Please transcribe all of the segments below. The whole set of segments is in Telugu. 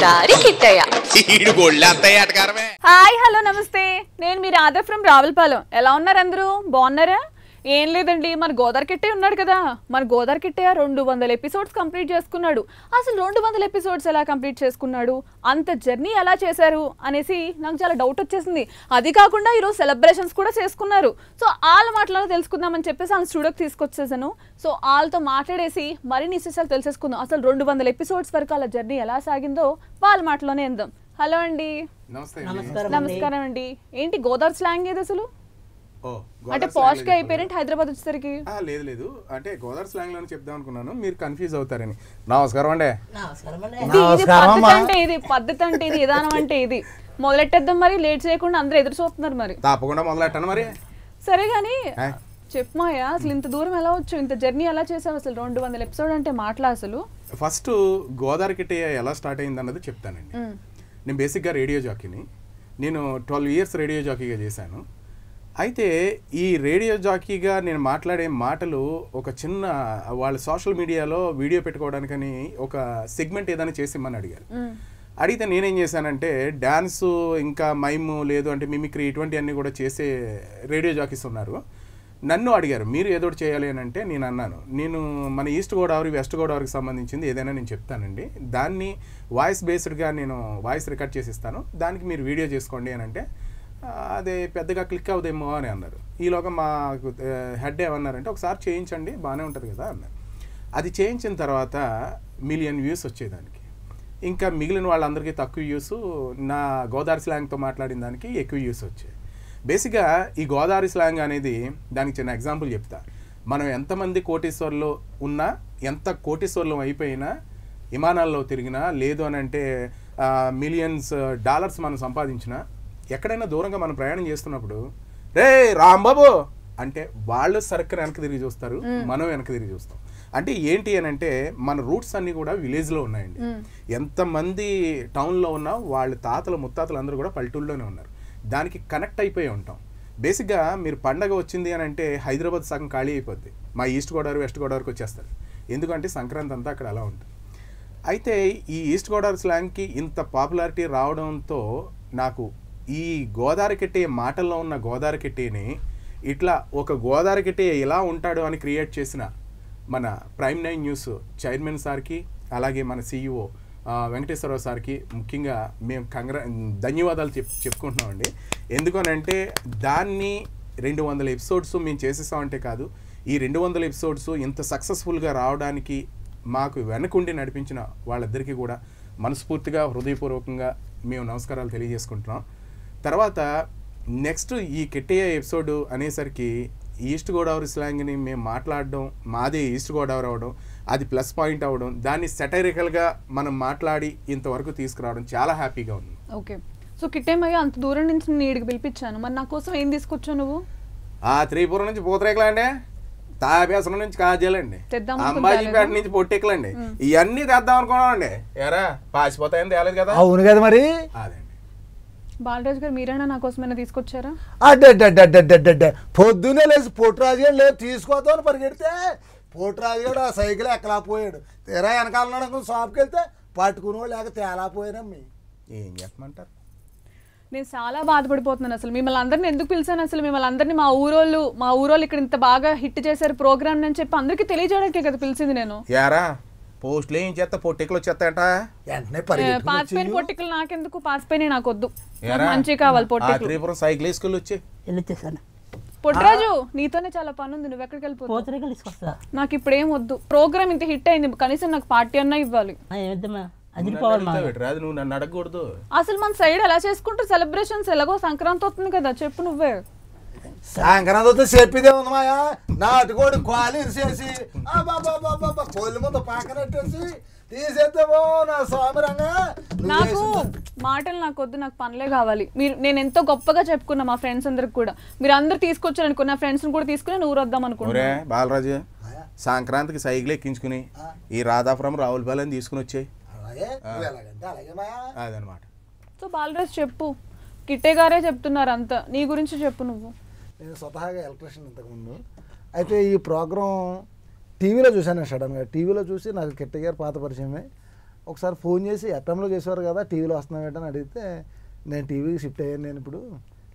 గోదారి కిట్టయ్య హాయ్ హలో నమస్తే నేను మీ రాధా ఫ్రమ్ రావులపాలెం ఎలా ఉన్నారు అందరూ బాగున్నారా ఏం లేదండి మన గోదార్ కిట్టే ఉన్నాడు కదా మన గోదార్ కిట్టే రెండు వందల ఎపిసోడ్స్ కంప్లీట్ చేసుకున్నాడు అసలు రెండు వందల ఎపిసోడ్స్ ఎలా కంప్లీట్ చేసుకున్నాడు అంత జర్నీ ఎలా చేశారు అనేసి నాకు చాలా డౌట్ వచ్చేసింది అది కాకుండా ఈరోజు సెలబ్రేషన్స్ కూడా చేసుకున్నారు సో వాళ్ళ మాటలలో తెలుసుకుందామని చెప్పేసి వాళ్ళ స్టూడియోకి తీసుకొచ్చేసాను సో వాళ్ళతో మాట్లాడేసి మరిన్ని విశేషాలు తెలిసేసుకుందాం అసలు రెండు వందల ఎపిసోడ్స్ వరకు వాళ్ళ జర్నీ ఎలా సాగిందో వాళ్ళ మాటలోనే ఇందాం హలో అండి నమస్కారం అండి ఏంటి గోదావరి స్లాంగ్ ఏది అసలు అంటే పాష్ గా అయిపోయారంటే హైదరాబాద్ వచ్చేసరికి లేదు లేదు అంటే గోదావరి స్లాంగ్ లో చెప్దాం అనుకున్నాను మీరు కన్ఫ్యూజ్ అవుతారని నమస్కారం అండి అంటే ఇది పద్ధతి అంటే ఇది విధానం అంటే ఇది మొదలెట్టేద్దాం మరి లేట్ చేయకుండా అందరూ ఎదురు చూస్తున్నారు మరి తప్పకుండా మొదలెట్టాను మరి సరే కానీ చెప్పమాయా అసలు ఇంత దూరం ఎలా వచ్చు ఇంత జర్నీ ఎలా చేసావు అసలు రెండు వందల ఎపిసోడ్ అంటే మాటలా అసలు ఫస్ట్ గోదావరి కిటే ఎలా స్టార్ట్ అయింది అన్నది చెప్తానండి నేను బేసిక్గా రేడియో జాకీని నేను ట్వెల్వ్ ఇయర్స్ రేడియో జాకీగా చేశాను అయితే ఈ రేడియో జాకీగా నేను మాట్లాడే మాటలు ఒక చిన్న వాళ్ళ సోషల్ మీడియాలో వీడియో పెట్టుకోవడానికని ఒక సెగ్మెంట్ ఏదైనా చేసిమ్మని అడిగారు అడిగితే నేనేం చేశానంటే డ్యాన్సు ఇంకా మైము లేదు అంటే మిమిక్రీ అన్నీ కూడా చేసే రేడియో జాకీస్ ఉన్నారు నన్ను అడిగారు మీరు ఏదో చేయాలి అని అంటే నేను అన్నాను నేను మన ఈస్ట్ గోదావరి వెస్ట్ గోదావరికి సంబంధించింది ఏదైనా నేను చెప్తానండి దాన్ని వాయిస్ బేస్డ్గా నేను వాయిస్ రికార్డ్ చేసి దానికి మీరు వీడియో చేసుకోండి అని అంటే అది పెద్దగా క్లిక్ అవుదేమో అని అన్నారు ఈలోగా మా హెడ్ ఏమన్నారంటే ఒకసారి చేయించండి బాగానే ఉంటుంది కదా అన్నారు అది చేయించిన తర్వాత మిలియన్ వ్యూస్ వచ్చేదానికి ఇంకా మిగిలిన వాళ్ళందరికీ తక్కువ వ్యూస్ నా గోదావరి స్లాంగ్తో మాట్లాడిన దానికి ఎక్కువ వ్యూస్ వచ్చాయి బేసిక్గా ఈ గోదావరి స్లాంగ్ అనేది దానికి చిన్న ఎగ్జాంపుల్ చెప్తా మనం ఎంతమంది కోటీశ్వర్లు ఉన్నా ఎంత కోటీశ్వర్లు అయిపోయినా విమానాల్లో తిరిగినా లేదు అని అంటే మిలియన్స్ డాలర్స్ మనం సంపాదించినా ఎక్కడైనా దూరంగా మనం ప్రయాణం చేస్తున్నప్పుడు రే రాంబాబు అంటే వాళ్ళు సరుకుని వెనక తిరిగి చూస్తారు మనం వెనక తిరిగి చూస్తాం అంటే ఏంటి అని అంటే మన రూట్స్ అన్నీ కూడా విలేజ్లో ఉన్నాయండి ఎంతమంది టౌన్లో ఉన్నా వాళ్ళ తాతలు ముత్తాతలు అందరూ కూడా పల్లెటూళ్ళలోనే ఉన్నారు దానికి కనెక్ట్ అయిపోయి ఉంటాం బేసిక్గా మీరు పండగ వచ్చింది అని అంటే హైదరాబాద్ సగం ఖాళీ అయిపోద్ది మా ఈస్ట్ గోదావరి వెస్ట్ గోదావరికి వచ్చేస్తారు ఎందుకంటే సంక్రాంతి అంతా అక్కడ అలా ఉంటుంది అయితే ఈ ఈస్ట్ గోదావరి స్లాంగ్కి ఇంత పాపులారిటీ రావడంతో నాకు ఈ గోదారికెట్టే మాటల్లో ఉన్న గోదారికెట్టేని ఇట్లా ఒక గోదారికెట్టే ఎలా ఉంటాడు అని క్రియేట్ చేసిన మన ప్రైమ్ నైన్ న్యూస్ చైర్మన్ సార్కి అలాగే మన సీఈఓ వెంకటేశ్వరరావు సార్కి ముఖ్యంగా మేము కంగ్ర ధన్యవాదాలు చెప్ చెప్పుకుంటున్నామండి ఎందుకనంటే దాన్ని రెండు వందల ఎపిసోడ్స్ మేము చేసేసామంటే కాదు ఈ రెండు వందల ఎపిసోడ్స్ ఇంత సక్సెస్ఫుల్గా రావడానికి మాకు వెనకుండి నడిపించిన వాళ్ళిద్దరికీ కూడా మనస్ఫూర్తిగా హృదయపూర్వకంగా మేము నమస్కారాలు తెలియజేసుకుంటున్నాం తర్వాత నెక్స్ట్ ఈ కెట్టయ్య ఎపిసోడ్ అనేసరికి ఈస్ట్ గోదావరి స్లాంగ్ని మేము మాట్లాడడం మాదే ఈస్ట్ గోదావరి అవడం అది ప్లస్ పాయింట్ అవ్వడం దాన్ని సెటరికల్గా మనం మాట్లాడి ఇంతవరకు తీసుకురావడం చాలా హ్యాపీగా ఉంది ఓకే సో కిట్టేమయ్య అంత దూరం నుంచి నేను ఇడికి పిలిపించాను మరి నా కోసం ఏం తీసుకొచ్చావు నువ్వు ఆ త్రిపురం నుంచి పోతరేకలండి తాపేసం నుంచి కాజేలండి అంబాజీపేట నుంచి పొట్టేకలండి ఇవన్నీ తెద్దాం అనుకున్నామండి ఎరా పాసిపోతాయని తేలేదు కదా అవును కదా మరి అదే బాలరాజు గారు మీరైనా నా కోసమైనా తీసుకొచ్చారా అడ్డడ్డడ్డడ్డడ్డ పొద్దునే లేచి పొట్టురాజు గారు లేదు తీసుకోదామని పరిగెడితే పోటరాజు గారు ఆ సైకిల్ పోయాడు తీరా వెనకాల నడకం షాప్కి వెళ్తే పట్టుకుని లేక తేలా తేలాపోయారమ్మి ఏం చెప్పమంటారు నేను చాలా బాధపడిపోతున్నాను అసలు మిమ్మల్ని అందరినీ ఎందుకు పిలిచాను అసలు మిమ్మల్ని అందరినీ మా ఊరోళ్ళు మా ఊరోళ్ళు ఇక్కడ ఇంత బాగా హిట్ చేశారు ప్రోగ్రామ్ అని చెప్పి అందరికీ తెలియజేయడానికి కదా పిలిచింది నేను పోస్టులు ఏం చేస్తా పొట్టికలు వెంటనే పొట్టికలు నాకెందుకు పాసిపోయిన నాకు వద్దు మంచి కావాలి పొట్టికలు సైకిల్ వచ్చి పొట్టిరాజు నీతోనే చాలా పని ఉంది నువ్వు ఎక్కడికి వెళ్ళిపోతా నాకు ఇప్పుడు ఏం వద్దు ప్రోగ్రామ్ ఇంత హిట్ అయింది కనీసం నాకు పార్టీ అన్నా ఇవ్వాలి అసలు మన సైడ్ ఎలా చేసుకుంటారు సెలబ్రేషన్స్ ఎలాగో సంక్రాంతి వస్తుంది కదా చెప్పు నువ్వే సంక్రాంతితో చెప్పిదే ఉంది నాటుకోడి కోళ్ళు ఇరిసేసి కోళ్ళు ముందు పాకనట్టేసి నా నాకు మాటలు నాకు వద్దు నాకు పనులే కావాలి మీరు నేను ఎంతో గొప్పగా చెప్పుకున్నా మా ఫ్రెండ్స్ అందరికి కూడా మీరు అందరు తీసుకొచ్చారు అనుకున్న ఫ్రెండ్స్ కూడా తీసుకుని ఊరు వద్దాం అనుకున్నా బాలరాజు సంక్రాంతికి సైకిల్ ఎక్కించుకుని ఈ రాధాపురం రావులపాలెం తీసుకుని వచ్చాయి సో బాలరాజు చెప్పు కిట్టే గారే చెప్తున్నారు అంతా నీ గురించి చెప్పు నువ్వు నేను స్వతహాగా ఎలక్ట్రిషియన్ ఇంతకుముందు అయితే ఈ ప్రోగ్రాం టీవీలో చూశాను సడన్గా టీవీలో చూసి నాకు కిట్టి గారు పాత పరిచయమే ఒకసారి ఫోన్ చేసి ఎఫ్ఎంలో చేసేవారు కదా టీవీలో వస్తున్నాం ఏంటని అడిగితే నేను టీవీకి షిఫ్ట్ అయ్యాను నేను ఇప్పుడు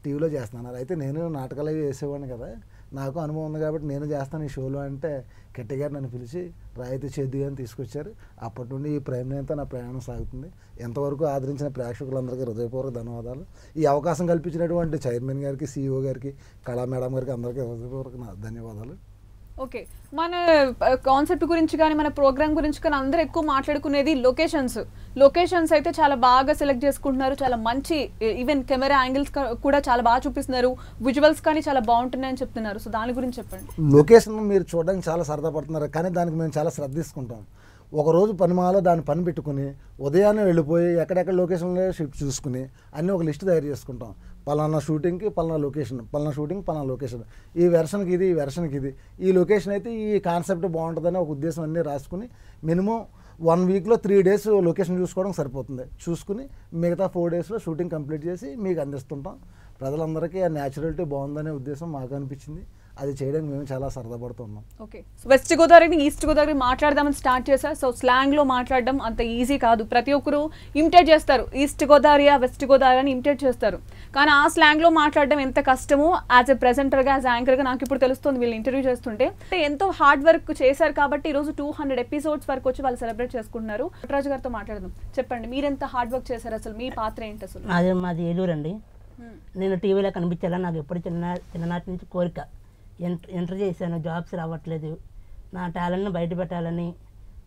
టీవీలో చేస్తున్నాను అయితే నేను నాటకాలు అవి వేసేవాడిని కదా నాకు అనుభవం ఉంది కాబట్టి నేను చేస్తాను ఈ షోలో అంటే గట్టిగా నన్ను పిలిచి రాయితీ చేద్దు అని తీసుకొచ్చారు అప్పటి నుండి ఈ ప్రేమతో నా ప్రయాణం సాగుతుంది ఎంతవరకు ఆదరించిన ప్రేక్షకులందరికీ హృదయపూర్వక ధన్యవాదాలు ఈ అవకాశం కల్పించినటువంటి చైర్మన్ గారికి సీఈఓ గారికి కళా మేడం గారికి అందరికీ హృదయపూర్వక ధన్యవాదాలు ఓకే మన కాన్సెప్ట్ గురించి కానీ మన ప్రోగ్రామ్ గురించి కానీ అందరూ ఎక్కువ మాట్లాడుకునేది లొకేషన్స్ లొకేషన్స్ అయితే చాలా బాగా సెలెక్ట్ చేసుకుంటున్నారు చాలా మంచి ఈవెన్ కెమెరా యాంగిల్స్ కూడా చాలా బాగా చూపిస్తున్నారు విజువల్స్ కానీ చాలా బాగుంటున్నాయని చెప్తున్నారు సో దాని గురించి చెప్పండి లొకేషన్ మీరు చూడడానికి చాలా సరదా పడుతున్నారు కానీ దానికి మేము చాలా శ్రద్ధ తీసుకుంటాం ఒకరోజు పనిమాలో దాన్ని పని పెట్టుకుని ఉదయాన్నే వెళ్ళిపోయి ఎక్కడెక్కడ లొకేషన్లో షిఫ్ట్ చూసుకుని అన్నీ ఒక లిస్ట్ తయారు చేసుకుంటాం పలానా షూటింగ్కి పలానా లొకేషన్ పలానా షూటింగ్ పలానా లొకేషన్ ఈ వెర్షన్కి ఇది ఈ వెర్షన్కి ఇది ఈ లొకేషన్ అయితే ఈ కాన్సెప్ట్ బాగుంటుందని ఒక ఉద్దేశం అన్నీ రాసుకుని మినిమం వన్ వీక్లో త్రీ డేస్ లొకేషన్ చూసుకోవడం సరిపోతుంది చూసుకుని మిగతా ఫోర్ డేస్లో షూటింగ్ కంప్లీట్ చేసి మీకు అందిస్తుంటాం ప్రజలందరికీ ఆ న్యాచురాలిటీ బాగుందనే ఉద్దేశం మాకు అనిపించింది అది చేయడానికి మేము చాలా సరదాపడుతున్నాం ఓకే వెస్ట్ గోదావరిని ఈస్ట్ గోదావరి మాట్లాడదామని స్టార్ట్ చేశారు సో స్లాంగ్లో మాట్లాడడం అంత ఈజీ కాదు ప్రతి ఒక్కరు ఇమిటేట్ చేస్తారు ఈస్ట్ గోదావరి వెస్ట్ గోదావరి అని ఇమిటేట్ చేస్తారు కానీ ఆ స్లాంగ్లో మాట్లాడడం ఎంత కష్టమో యాజ్ ఎ ప్రెజెంటర్గా యాజ్ యాంకర్గా నాకు ఇప్పుడు తెలుస్తుంది వీళ్ళు ఇంటర్వ్యూ చేస్తుంటే ఎంతో హార్డ్ వర్క్ చేశారు కాబట్టి ఈరోజు టూ హండ్రెడ్ ఎపిసోడ్స్ వరకు వచ్చి వాళ్ళు సెలబ్రేట్ చేసుకుంటున్నారు నటరాజు గారితో మాట్లాడదాం చెప్పండి మీరు ఎంత హార్డ్ వర్క్ చేశారు అసలు మీ పాత్ర ఏంటి అసలు మాది ఏలూరు అండి hmm. నేను టీవీలో కనిపించాలని నాకు ఎప్పుడు చిన్న చిన్ననాటి నుంచి కోరిక ఎంటర్ చేశాను జాబ్స్ రావట్లేదు నా టాలెంట్ని బయట పెట్టాలని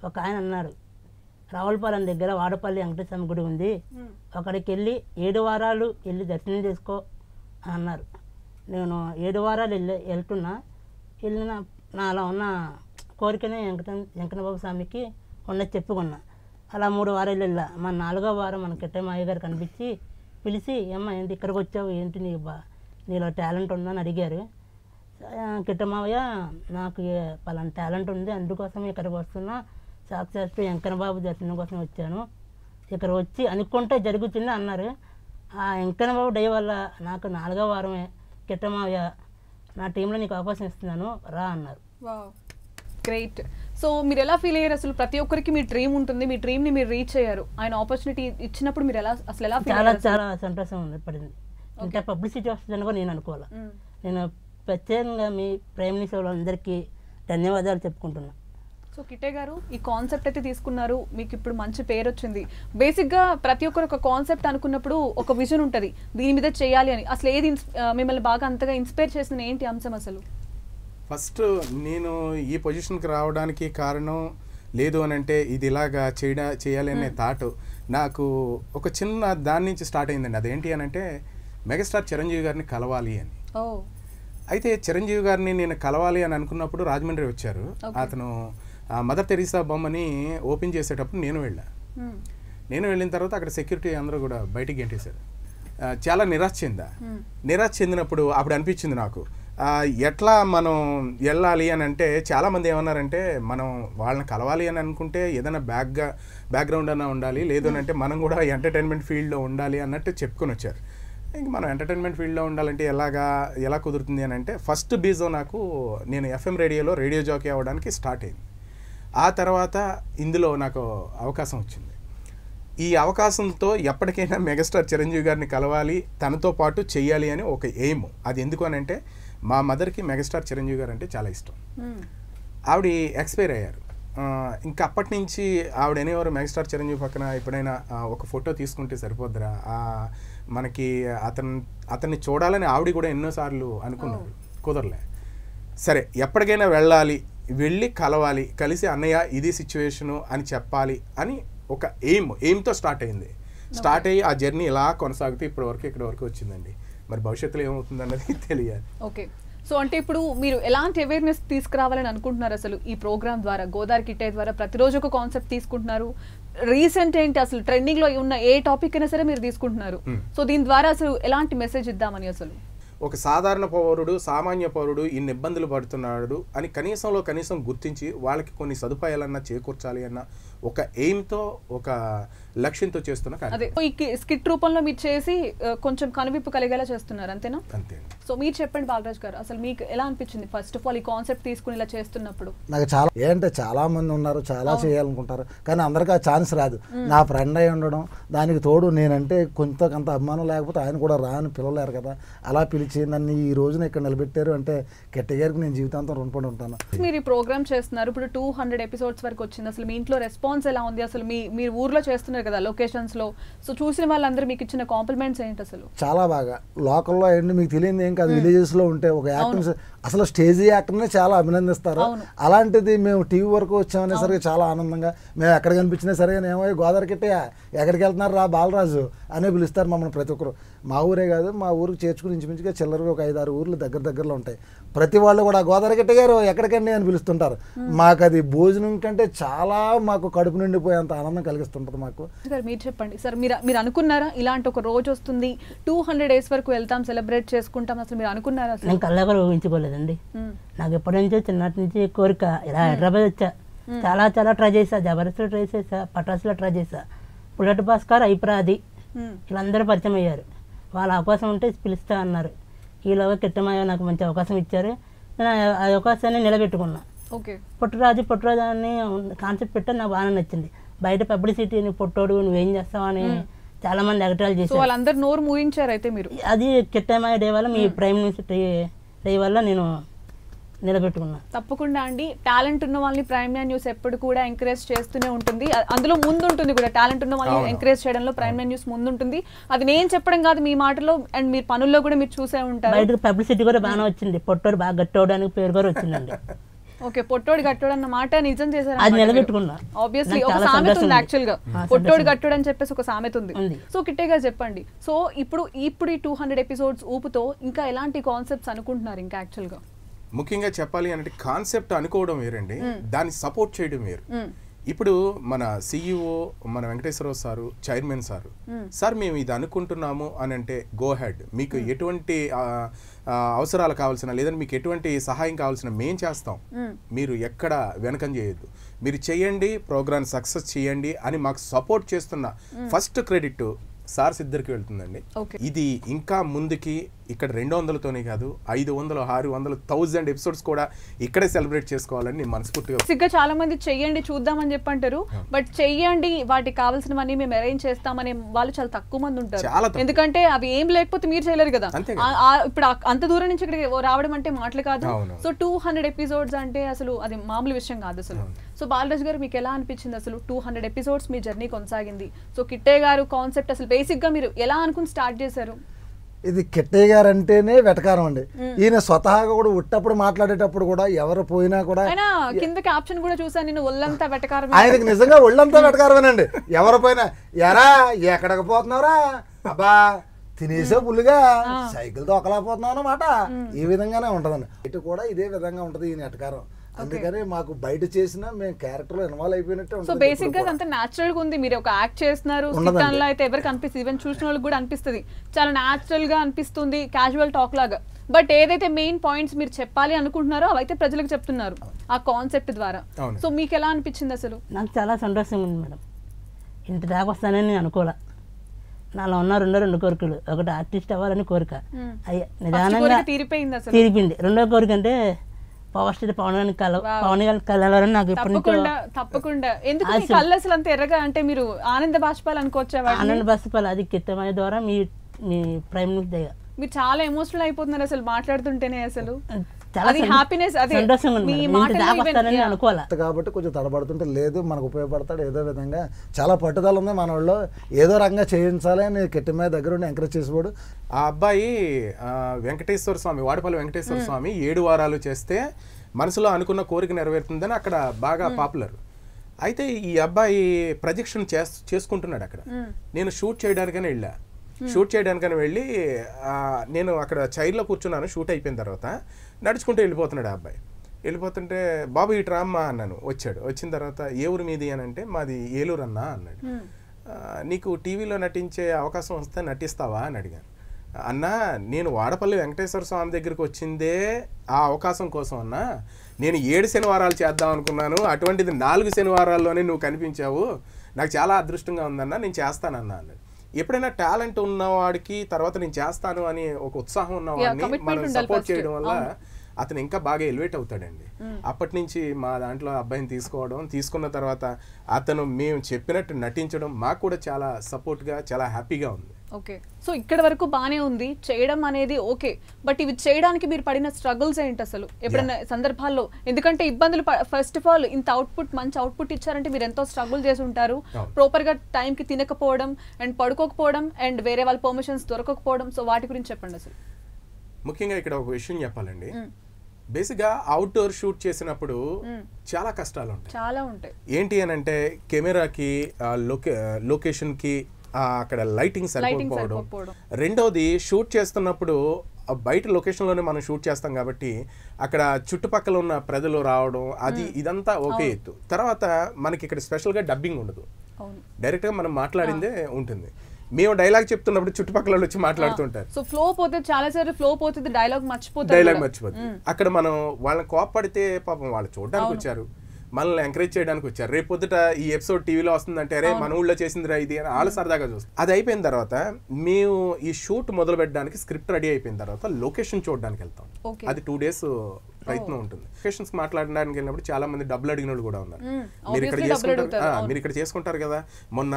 ఒక ఆయన అన్నారు రావులపాలెం దగ్గర వాడపల్లి వెంకటేశ్వర గుడి ఉంది అక్కడికి వెళ్ళి ఏడు వారాలు వెళ్ళి దర్శనం చేసుకో అని అన్నారు నేను ఏడు వారాలు వెళ్ళి వెళ్తున్నా వెళ్ళిన నా అలా ఉన్న కోరికనే వెంకట వెంకటబాబు స్వామికి ఉన్నది చెప్పుకున్నా అలా మూడు వారాలు వెళ్ళా మా నాలుగో వారం మన కిట్టమాయ గారు కనిపించి పిలిచి ఏమ్మా ఏంటి ఇక్కడికి వచ్చావు ఏంటి నీ బా నీలో టాలెంట్ ఉందని అడిగారు కిట్టమావయ్య నాకు పలానా టాలెంట్ ఉంది అందుకోసం ఇక్కడికి వస్తున్నా సాక్షాత్తు బాబు దర్శనం కోసం వచ్చాను ఇక్కడ వచ్చి అనుకుంటే జరుగుతుంది అన్నారు ఆ బాబు డే వల్ల నాకు నాలుగో వారమే కిట్టమావయ్య నా టీంలో నీకు అవకాశం ఇస్తున్నాను రా అన్నారు గ్రేట్ సో మీరు ఎలా ఫీల్ అయ్యారు అసలు ప్రతి ఒక్కరికి మీ డ్రీమ్ ఉంటుంది మీ డ్రీమ్ని మీరు రీచ్ అయ్యారు ఆయన ఆపర్చునిటీ ఇచ్చినప్పుడు మీరు ఎలా అసలు ఎలా చాలా చాలా సంతోషం పడింది ఇంకా పబ్లిసిటీ వస్తుందని కూడా నేను అనుకోవాలి నేను ప్రత్యేకంగా మీ ప్రైమ్ మినిస్టర్ అందరికీ ధన్యవాదాలు చెప్పుకుంటున్నాను సో కిటే గారు ఈ కాన్సెప్ట్ అయితే తీసుకున్నారు మీకు ఇప్పుడు మంచి పేరు వచ్చింది బేసిక్గా ప్రతి ఒక్కరు ఒక కాన్సెప్ట్ అనుకున్నప్పుడు ఒక విజన్ ఉంటుంది దీని మీద చేయాలి అని అసలు ఏది మిమ్మల్ని బాగా అంతగా ఇన్స్పైర్ చేసిన ఏంటి అంశం అసలు ఫస్ట్ నేను ఈ పొజిషన్కి రావడానికి కారణం లేదు అని అంటే ఇది ఇలాగా చేయడా చేయాలి అనే థాట్ నాకు ఒక చిన్న దాని నుంచి స్టార్ట్ అయిందండి అదేంటి అని అంటే మెగాస్టార్ చిరంజీవి గారిని కలవాలి అని అయితే చిరంజీవి గారిని నేను కలవాలి అని అనుకున్నప్పుడు రాజమండ్రి వచ్చారు అతను మదర్ తెరీసా బొమ్మని ఓపెన్ చేసేటప్పుడు నేను వెళ్ళా నేను వెళ్ళిన తర్వాత అక్కడ సెక్యూరిటీ అందరూ కూడా బయటికి గెంటేశారు చాలా నిరాశ చెందా నిరాశ చెందినప్పుడు అప్పుడు అనిపించింది నాకు ఎట్లా మనం వెళ్ళాలి అని అంటే చాలామంది ఏమన్నారంటే మనం వాళ్ళని కలవాలి అని అనుకుంటే ఏదైనా బ్యాక్గా బ్యాక్గ్రౌండ్ అయినా ఉండాలి లేదనంటే మనం కూడా ఎంటర్టైన్మెంట్ ఫీల్డ్లో ఉండాలి అన్నట్టు చెప్పుకొని వచ్చారు ఇంక మనం ఎంటర్టైన్మెంట్ ఫీల్డ్లో ఉండాలంటే ఎలాగా ఎలా కుదురుతుంది అని అంటే ఫస్ట్ బీజో నాకు నేను ఎఫ్ఎం రేడియోలో రేడియో జాకీ అవ్వడానికి స్టార్ట్ అయింది ఆ తర్వాత ఇందులో నాకు అవకాశం వచ్చింది ఈ అవకాశంతో ఎప్పటికైనా మెగాస్టార్ చిరంజీవి గారిని కలవాలి తనతో పాటు చేయాలి అని ఒక ఎయిమ్ అది ఎందుకు అని అంటే మా మదర్కి మెగాస్టార్ చిరంజీవి గారు అంటే చాలా ఇష్టం ఆవిడ ఎక్స్పైర్ అయ్యారు ఇంకా అప్పటి నుంచి ఆవిడ అనేవారు మెగాస్టార్ చిరంజీవి పక్కన ఎప్పుడైనా ఒక ఫోటో తీసుకుంటే సరిపోద్దురా మనకి అతను అతన్ని చూడాలని ఆవిడ కూడా ఎన్నోసార్లు అనుకున్నాడు కుదరలే సరే ఎప్పటికైనా వెళ్ళాలి వెళ్ళి కలవాలి కలిసి అన్నయ్య ఇది సిచ్యువేషను అని చెప్పాలి అని ఒక ఎయిమ్ ఎయిమ్తో స్టార్ట్ అయింది స్టార్ట్ అయ్యి ఆ జర్నీ ఇలా కొనసాగుతూ ఇప్పటి వరకు ఇక్కడ వరకు వచ్చిందండి మరి భవిష్యత్తులో ఏమవుతుంది అన్నది తెలియాలి ఓకే సో అంటే ఇప్పుడు మీరు ఎలాంటి అవేర్నెస్ తీసుకురావాలని అనుకుంటున్నారు అసలు ఈ ప్రోగ్రామ్ ద్వారా గోదావరి కిట్టే ద్వారా ప్రతిరోజు ఒక కాన్సెప్ట్ తీసుకుంటున్నారు రీసెంట్ ఏంటి అసలు ట్రెండింగ్ లో ఉన్న ఏ టాపిక్ అయినా సరే మీరు తీసుకుంటున్నారు hmm. సో దీని ద్వారా అసలు ఎలాంటి మెసేజ్ ఇద్దామని అసలు ఒక సాధారణ పౌరుడు సామాన్య పౌరుడు ఇన్ని ఇబ్బందులు పడుతున్నాడు అని కనీసంలో కనీసం గుర్తించి వాళ్ళకి కొన్ని సదుపాయాలన్నా చేకూర్చాలి అన్న ఒక ఎయిమ్తో ఒక లక్ష్యంతో చేస్తున్న స్కిట్ రూపంలో మీరు చేసి కొంచెం కనువిప్పు కలిగేలా చేస్తున్నారు అంతేనా అంతే సో మీరు చెప్పండి బాలరాజ్ గారు అసలు మీకు ఎలా అనిపించింది ఫస్ట్ ఆఫ్ ఆల్ ఈ కాన్సెప్ట్ తీసుకుని ఇలా చేస్తున్నప్పుడు నాకు చాలా ఏంటంటే చాలా మంది ఉన్నారు చాలా చేయాలనుకుంటారు కానీ అందరికీ ఆ ఛాన్స్ రాదు నా ఫ్రెండ్ అయి ఉండడం దానికి తోడు నేనంటే కొంత కొంత అభిమానం లేకపోతే ఆయన కూడా రాని పిల్లలేరు కదా అలా పిలిచి నన్ను ఈ రోజున ఇక్కడ నిలబెట్టారు అంటే కెట్టగారికి నేను జీవితాంతం రుణపడి ఉంటాను మీరు ఈ ప్రోగ్రామ్ చేస్తున్నారు ఇప్పుడు టూ హండ్రెడ్ ఎపిసోడ్స్ వరకు వచ్చింది అసలు మీ ఇంట్లో రెస్పాన్స్ ఎలా ఉంది అసలు మీ మీరు ఊర్లో చేస్తున్నారు కదా లొకేషన్స్లో సో చూసిన వాళ్ళందరూ మీకు ఇచ్చిన కాంప్లిమెంట్స్ ఏంటి అసలు చాలా బాగా లోకల్లో ఏంటి మీకు తెలియదు ఏం కాదు విలేజెస్లో hmm. ఉంటే ఒక యాక్టర్ అసలు స్టేజ్ యాక్టర్నే చాలా అభినందిస్తారు అలాంటిది మేము టీవీ వరకు వచ్చామనేసరికి చాలా ఆనందంగా మేము ఎక్కడ కనిపించినా సరే ఏమో గోదావరికి ఎక్కడికి వెళ్తున్నారు రా బాలరాజు అని పిలుస్తారు మమ్మల్ని ప్రతి ఒక్కరు మా ఊరే కాదు మా ఊరికి చేర్చుకుని ఇంచుమించుగా చిల్లరగా ఒక ఐదు ఆరు ఊర్లు దగ్గర దగ్గరలో ఉంటాయి ప్రతి వాళ్ళు కూడా గోదావరి గట్టి గారు ఎక్కడికండి అని పిలుస్తుంటారు మాకు అది భోజనం కంటే చాలా మాకు కడుపు నిండిపోయేంత ఆనందం కలిగిస్తుంటుంది మాకు మీరు చెప్పండి సార్ మీరు మీరు అనుకున్నారా ఇలాంటి ఒక రోజు వస్తుంది టూ హండ్రెడ్ డేస్ వరకు వెళ్తాం సెలబ్రేట్ చేసుకుంటాం అసలు మీరు అనుకున్నారా నేను కల్లా ఊహించుకోలేదండి నాకు ఎప్పటి నుంచో చిన్నటి నుంచి కోరిక ఇలా హైదరాబాద్ వచ్చా చాలా చాలా ట్రై చేసా జబర్దస్త్ ట్రై చేసా పటాసులో ట్రై చేసా బుల్లెట్ భాస్కర్ అయిపోరా వీళ్ళందరూ పరిచయం అయ్యారు వాళ్ళ అవకాశం ఉంటే పిలుస్తా అన్నారు ఈలోగా కిట్టమయ్య నాకు మంచి అవకాశం ఇచ్చారు నేను ఆ అవకాశాన్ని నిలబెట్టుకున్నా ఓకే పొట్టురాజు పుట్టరాజు అని కాన్సెప్ట్ పెట్టా నాకు బాగా నచ్చింది బయట పబ్లిసిటీ పొట్టోడు ఏం చేస్తావు అని చాలా మంది ఎగటాలు చేసి వాళ్ళందరూ నోరు మూయించారు అయితే మీరు అది కిట్టమయ్య డే వల్ల మీ ప్రైమ్ మినిస్టర్ డే వల్ల నేను నిలబెట్టుకున్నా తప్పకుండా అండి టాలెంట్ ఉన్న వాళ్ళని ప్రైమ్ న్యూస్ ఎప్పుడు కూడా ఎంకరేజ్ చేస్తూనే ఉంటుంది అందులో ముందు ఉంటుంది కూడా టాలెంట్ ఉన్న వాళ్ళని ఎంకరేజ్ చేయడంలో ప్రైమ్ న్యూస్ ముందు ఉంటుంది అది నేను చెప్పడం కాదు మీ మాటలో అండ్ మీ పనుల్లో కూడా మీరు చూసే ఉంటారు బయటకు పబ్లిసిటీ కూడా బాగానే వచ్చింది పొట్టోడు బాగా గట్టవడానికి పేరు కూడా వచ్చిందండి ఓకే పొట్టోడు కట్టడు అన్న మాట నిజం చేశారు అది నిలబెట్టుకున్నా ఆబ్వియస్లీ ఒక సామెత ఉంది యాక్చువల్ గా పొట్టోడు కట్టడు అని చెప్పేసి ఒక సామెత ఉంది సో కిట్టే గారు చెప్పండి సో ఇప్పుడు ఇప్పుడు ఈ టూ హండ్రెడ్ ఎపిసోడ్స్ ఊపుతో ఇంకా ఎలాంటి కాన్సెప్ట్స్ అనుకుంటున్నారు ఇంకా యాక్చువల్ గా ముఖ్యంగా చెప్పాలి అంటే కాన్సెప్ట్ అనుకోవడం వేరండి దాన్ని సపోర్ట్ చేయడం వేరు ఇప్పుడు మన సిఇఓ e మన Venkateswararao sir chairman sir sir మేము ఇది అనుకుంటున్నాము అని అంటే గో హెడ్ మీకు ఎటువంటి అవసరాలు కావాల్సిన లేదంటే మీకు ఎటువంటి సహాయం కావాల్సిన మేం చేస్తాం మీరు ఎక్కడ వెనకం చేయొద్దు మీరు చేయండి ప్రోగ్రామ్ సక్సెస్ చేయండి అని మాకు సపోర్ట్ చేస్తున్న ఫస్ట్ క్రెడిట్ సార్స్ ఇద్దరికి వెళ్తుందండి ఇది ఇంకా ముందుకి ఇక్కడ రెండు వందలతోనే కాదు ఐదు వందలు ఆరు వందలు థౌజండ్ ఎపిసోడ్స్ కూడా ఇక్కడే సెలబ్రేట్ చేసుకోవాలని నేను మనస్ఫూర్తిగా సిగ్గా చాలా మంది చెయ్యండి చూద్దామని చెప్పంటారు బట్ చెయ్యండి వాటికి కావాల్సినవన్నీ మేము అరేంజ్ చేస్తామని వాళ్ళు చాలా తక్కువ మంది ఉంటారు ఎందుకంటే అవి ఏం లేకపోతే మీరు చేయలేరు కదా ఇప్పుడు అంత దూరం నుంచి ఇక్కడికి రావడం అంటే మాటలు కాదు సో టూ హండ్రెడ్ ఎపిసోడ్స్ అంటే అసలు అది మామూలు విషయం కాదు అసలు సో బాలరాజ్ గారు మీకు ఎలా అనిపించింది అసలు టూ హండ్రెడ్ ఎపిసోడ్స్ మీ జర్నీ కొనసాగింది సో కిట్టే గారు కాన్సెప్ట్ అసలు బేసిక్ గా మీరు ఎలా అనుకుని స్టార్ట్ చేశారు ఇది కిట్టయ్య గారు అంటేనే వెటకారం అండి ఈయన స్వతహాగా కూడా ఉట్టప్పుడు మాట్లాడేటప్పుడు కూడా ఎవరు పోయినా కూడా కింద క్యాప్షన్ కూడా చూసాను నేను ఒళ్ళంతా వెటకారం ఆయనకి నిజంగా ఒళ్ళంతా అండి ఎవరు పోయినా ఎరా ఎక్కడికి పోతున్నారా అబ్బా తినేసే పుల్లుగా సైకిల్ ఒకలా పోతున్నావు అన్నమాట ఈ విధంగానే ఉంటదండి ఇటు కూడా ఇదే విధంగా ఉంటది ఈయన వెటకారం అందుకని మాకు బయట చేసినా మేము క్యారెక్టర్ లో ఇన్వాల్వ్ అయిపోయినట్టు సో బేసిక్ గా అంత నాచురల్ గా ఉంది మీరు ఒక యాక్ట్ చేస్తున్నారు లో అయితే ఎవరికి అనిపిస్తుంది ఈవెన్ చూసిన వాళ్ళకి కూడా అనిపిస్తుంది చాలా నాచురల్ గా అనిపిస్తుంది క్యాజువల్ టాక్ లాగా బట్ ఏదైతే మెయిన్ పాయింట్స్ మీరు చెప్పాలి అనుకుంటున్నారో అవైతే ప్రజలకు చెప్తున్నారు ఆ కాన్సెప్ట్ ద్వారా సో మీకు ఎలా అనిపించింది అసలు నాకు చాలా సంతోషంగా ఉంది మేడం ఇంత దాకా వస్తానని నేను అనుకోలే నాలో ఉన్న రెండో రెండు కోరికలు ఒకటి ఆర్టిస్ట్ అవ్వాలని కోరిక hmm. అయ్యా నిదానంగా తీరిపోయింది రెండో కోరిక అంటే పవర్ స్టార్ పవన్ గారిని కల పవన్ గారిని కలవాలని నాకు ఎప్పుడు తప్పకుండా ఎందుకు కళ్ళు అసలు అంత ఎర్రగా అంటే మీరు ఆనంద బాష్పాలు అనుకోవచ్చా ఆనంద బాష్పాలు అది కిత్తమైన ద్వారా మీ మీ ప్రైమ్ మీరు చాలా ఎమోషనల్ అయిపోతున్నారు అసలు మాట్లాడుతుంటేనే అసలు కాబట్టి కొంచెం తడబడుతుంటే లేదు మనకు ఉపయోగపడతాడు ఏదో విధంగా చాలా పట్టుదల ఉంది మన వాళ్ళు ఏదో రకంగా చేయించాలి అని కెట్టి మీద దగ్గర ఉండి ఎంకరేజ్ చేసేవాడు ఆ అబ్బాయి వెంకటేశ్వర స్వామి వాడపల్లి వెంకటేశ్వర hmm. స్వామి ఏడు వారాలు చేస్తే మనసులో అనుకున్న కోరిక నెరవేరుతుందని అక్కడ బాగా పాపులర్ hmm. అయితే ఈ అబ్బాయి ప్రజెక్షన్ చేసుకుంటున్నాడు అక్కడ hmm. నేను షూట్ చేయడానికనే వెళ్ళా షూట్ చేయడానికని వెళ్ళి నేను అక్కడ చైర్లో కూర్చున్నాను షూట్ అయిపోయిన తర్వాత నడుచుకుంటూ వెళ్ళిపోతున్నాడు ఆ అబ్బాయి వెళ్ళిపోతుంటే బాబు ఇటు రామ్మా అన్నాను వచ్చాడు వచ్చిన తర్వాత ఏ ఊరు మీది అని అంటే మాది ఏలూరు అన్నా అన్నాడు నీకు టీవీలో నటించే అవకాశం వస్తే నటిస్తావా అని అడిగాను అన్నా నేను వాడపల్లి వెంకటేశ్వర స్వామి దగ్గరికి వచ్చిందే ఆ అవకాశం కోసం అన్నా నేను ఏడు శనివారాలు చేద్దాం అనుకున్నాను అటువంటిది నాలుగు శనివారాల్లోనే నువ్వు కనిపించావు నాకు చాలా అదృష్టంగా ఉందన్నా నేను చేస్తానన్నా అన్నాడు ఎప్పుడైనా టాలెంట్ ఉన్నవాడికి తర్వాత నేను చేస్తాను అని ఒక ఉత్సాహం ఉన్నవాడిని మనం సపోర్ట్ చేయడం వల్ల అతను ఇంకా బాగా ఎలివేట్ అవుతాడండి hmm. అప్పటి నుంచి మా దాంట్లో అబ్బాయిని తీసుకోవడం తీసుకున్న తర్వాత అతను మేము చెప్పినట్టు నటించడం మాకు కూడా చాలా సపోర్ట్గా చాలా హ్యాపీగా ఉంది ఓకే సో ఇక్కడ వరకు బాగానే ఉంది చేయడం అనేది ఓకే బట్ ఇవి చేయడానికి మీరు పడిన స్ట్రగుల్స్ ఏంటి అసలు ఎప్పుడైనా సందర్భాల్లో ఎందుకంటే ఇబ్బందులు ఫస్ట్ ఆఫ్ ఆల్ ఇంత అవుట్పుట్ మంచి అవుట్పుట్ ఇచ్చారంటే మీరు ఎంతో స్ట్రగుల్ చేసి ఉంటారు ప్రాపర్గా టైంకి తినకపోవడం అండ్ పడుకోకపోవడం అండ్ వేరే వాళ్ళ పర్మిషన్స్ దొరకకపోవడం సో వాటి గురించి చెప్పండి అసలు ముఖ్యంగా ఇక్కడ ఒక విషయం చెప్పాలండి బేసిక్గా అవుట్డోర్ షూట్ చేసినప్పుడు చాలా కష్టాలు ఉంటాయి చాలా ఉంటాయి ఏంటి అని అంటే కెమెరాకి లొకే లొకేషన్కి అక్కడ లైటింగ్ సరిపోకపోవడం రెండోది షూట్ చేస్తున్నప్పుడు బయట లొకేషన్లోనే మనం షూట్ చేస్తాం కాబట్టి అక్కడ చుట్టుపక్కల ఉన్న ప్రజలు రావడం అది ఇదంతా ఓకే ఎత్తు తర్వాత మనకి ఇక్కడ స్పెషల్గా డబ్బింగ్ ఉండదు డైరెక్ట్గా మనం మాట్లాడిందే ఉంటుంది మేము డైలాగ్ చెప్తున్నప్పుడు చుట్టుపక్కల వచ్చి మాట్లాడుతుంటారు సో ఫ్లో పోతే చాలా సార్లు ఫ్లో పోతుంది డైలాగ్ మర్చిపోతుంది డైలాగ్ మర్చిపోతుంది అక్కడ మనం వాళ్ళని కోపడితే పాపం వాళ్ళు చూడడానికి వచ్చారు మనల్ని ఎంకరేజ్ చేయడానికి వచ్చారు రేపు పొద్దుట ఈ ఎపిసోడ్ టీవీలో వస్తుందంటే అరే మన ఊళ్ళో చేసిందిరా ఇది అని వాళ్ళు సరదాగా చూస్తారు అది అయిపోయిన తర్వాత మేము ఈ షూట్ మొదలు పెట్టడానికి స్క్రిప్ట్ రెడీ అయిపోయిన తర్వాత లొకేషన్ చూడడానికి వెళ్తాం అది టూ డేస్ ప్రయత్నం ఉంటుంది లొకేషన్స్ మాట్లాడడానికి వెళ్ళినప్పుడు చాలా మంది డబ్బులు అడిగిన వాళ్ళు కూడా ఉన్నారు మీరు ఇక్కడ చేసుకుంటారు మీరు ఇక్కడ చేసుకుంటారు కదా మొన్న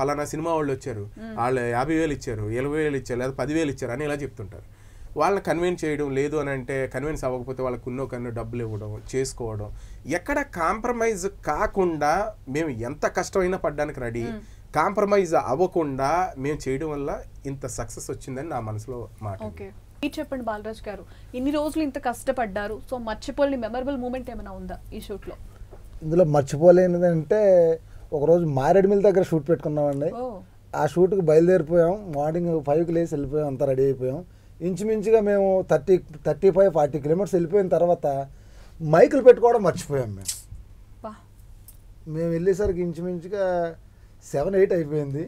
పలానా సినిమా వాళ్ళు వచ్చారు వాళ్ళు యాభై వేలు ఇచ్చారు ఇరవై వేలు ఇచ్చారు లేదా పదివేలు ఇచ్చారు అని ఇలా చెప్తుంటారు వాళ్ళని కన్విన్స్ చేయడం లేదు అని అంటే కన్విన్స్ అవ్వకపోతే వాళ్ళకు ఉన్నో కన్నో డబ్బులు ఇవ్వడం చేసుకోవడం ఎక్కడ కాంప్రమైజ్ కాకుండా మేము ఎంత కష్టమైనా పడ్డానికి రెడీ కాంప్రమైజ్ అవ్వకుండా మేము చేయడం వల్ల ఇంత సక్సెస్ వచ్చిందని నా మనసులో మాట మీరు చెప్పండి బాలరాజ్ గారు ఇన్ని రోజులు ఇంత కష్టపడ్డారు సో మర్చిపోలేని మెమరబుల్ మూమెంట్ ఏమైనా ఉందా ఈ షూట్లో ఇందులో మర్చిపోలేనిదంటే ఒకరోజు మారేడుమిల్ దగ్గర షూట్ పెట్టుకున్నామండి ఆ షూట్కి బయలుదేరిపోయాం మార్నింగ్ ఫైవ్కి లేచి వెళ్ళిపోయాం అంతా రెడీ అయిపోయాం ఇంచుమించుగా మేము thirty thirty five forty kilometres వెళ్ళిపోయిన తర్వాత మైకులు పెట్టుకోవడం మర్చిపోయాం మేము మేము వెళ్ళేసరికి ఇంచుమించుగా సెవెన్ ఎయిట్ అయిపోయింది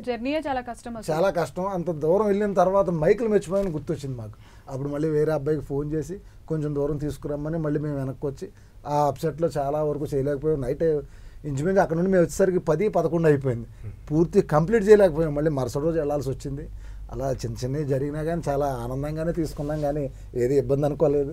చాలా కష్టం చాలా కష్టం అంత దూరం వెళ్ళిన తర్వాత మైకులు మర్చిపోయామని గుర్తొచ్చింది మాకు అప్పుడు మళ్ళీ వేరే అబ్బాయికి ఫోన్ చేసి కొంచెం దూరం తీసుకురమ్మని మళ్ళీ మేము వెనక్కి వచ్చి ఆ అప్సెట్లో చాలా వరకు చేయలేకపోయాం నైట్ ఇంచుమించు అక్కడ నుండి మేము వచ్చేసరికి పది పదకొండు అయిపోయింది పూర్తి కంప్లీట్ చేయలేకపోయాం మళ్ళీ మరుసటి రోజు వెళ్ళాల్సి వచ్చింది అలా చిన్న చిన్నవి జరిగినా కానీ చాలా ఆనందంగానే తీసుకున్నాం కానీ ఏది ఇబ్బంది అనుకోలేదు